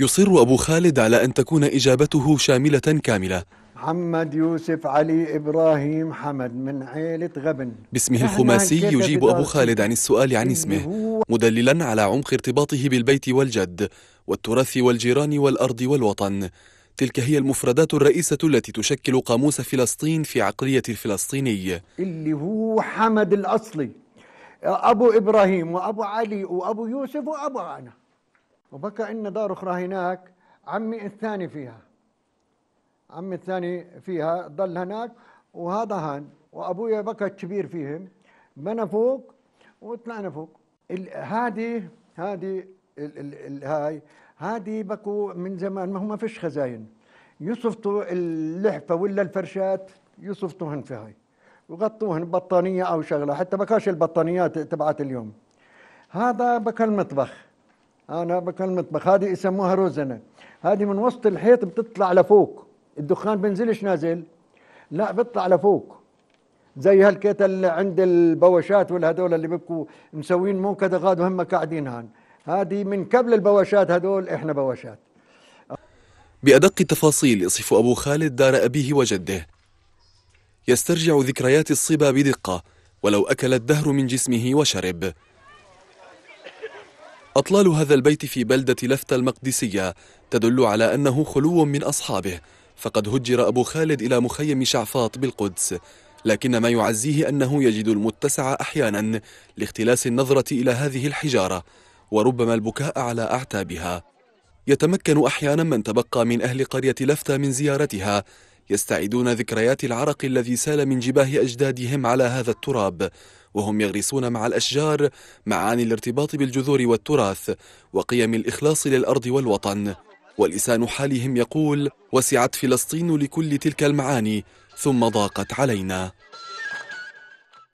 يصر أبو خالد على أن تكون إجابته شاملة كاملة محمد يوسف علي إبراهيم حمد من عيلة غبن باسمه الخماسي يجيب أبو خالد عن السؤال عن اسمه مدللا على عمق ارتباطه بالبيت والجد والتراث والجيران والأرض والوطن تلك هي المفردات الرئيسة التي تشكل قاموس فلسطين في عقلية الفلسطيني اللي هو حمد الأصلي أبو إبراهيم وأبو علي وأبو يوسف وأبو أنا وبقى ان دار أخرى هناك عمي الثاني فيها عمي الثاني فيها ضل هناك وهذا هان وأبويا بقى الكبير فيهم بنى فوق وطلعنا فوق هذه هذه هاي هذه بقوا من زمان ما هو ما فيش خزاين يصفطوا اللحفه ولا الفرشات يصفطوهن في هاي وغطوهن بطانيه او شغله حتى بكاش البطانيات تبعت اليوم هذا بكى المطبخ انا بكلمة هذه يسموها روزنه هذه من وسط الحيط بتطلع لفوق الدخان بنزلش نازل لا بيطلع لفوق زي هالكيت اللي عند البواشات والهدول اللي بيبقوا مسوين كذا غاد وهم قاعدين هان هذه من قبل البواشات هدول احنا بواشات بأدق التفاصيل يصف أبو خالد دار أبيه وجده يسترجع ذكريات الصبا بدقة ولو أكل الدهر من جسمه وشرب أطلال هذا البيت في بلدة لفتة المقدسية تدل على أنه خلو من أصحابه فقد هجر أبو خالد إلى مخيم شعفاط بالقدس لكن ما يعزيه أنه يجد المتسع أحيانا لاختلاس النظرة إلى هذه الحجارة وربما البكاء على أعتابها يتمكن أحيانا من تبقى من أهل قرية لفتة من زيارتها يستعيدون ذكريات العرق الذي سال من جباه أجدادهم على هذا التراب وهم يغرسون مع الأشجار معاني الارتباط بالجذور والتراث وقيم الإخلاص للأرض والوطن ولسان حالهم يقول وسعت فلسطين لكل تلك المعاني ثم ضاقت علينا